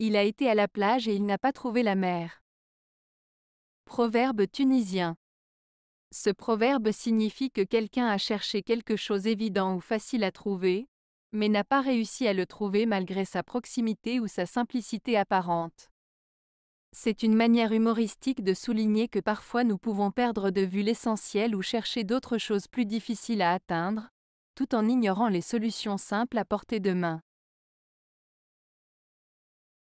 Il a été à la plage et il n'a pas trouvé la mer. Proverbe tunisien. Ce proverbe signifie que quelqu'un a cherché quelque chose évident ou facile à trouver, mais n'a pas réussi à le trouver malgré sa proximité ou sa simplicité apparente. C'est une manière humoristique de souligner que parfois nous pouvons perdre de vue l'essentiel ou chercher d'autres choses plus difficiles à atteindre, tout en ignorant les solutions simples à portée de main.